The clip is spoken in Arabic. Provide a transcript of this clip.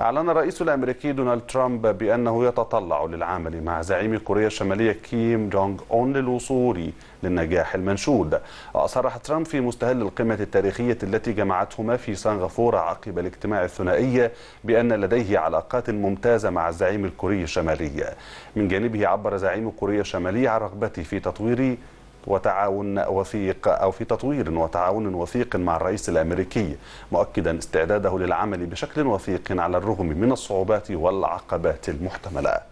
أعلن الرئيس الأمريكي دونالد ترامب بأنه يتطلع للعمل مع زعيم كوريا الشمالية كيم جونج أون للوصول للنجاح المنشود وأصرح ترامب في مستهل القمة التاريخية التي جمعتهما في سنغافورة عقب الاجتماع الثنائي بأن لديه علاقات ممتازة مع الزعيم الكوري الشمالي من جانبه عبر زعيم كوريا الشمالية عن رغبته في تطوير وتعاون وثيق أو في تطوير وتعاون وثيق مع الرئيس الأمريكي مؤكدا استعداده للعمل بشكل وثيق على الرغم من الصعوبات والعقبات المحتمله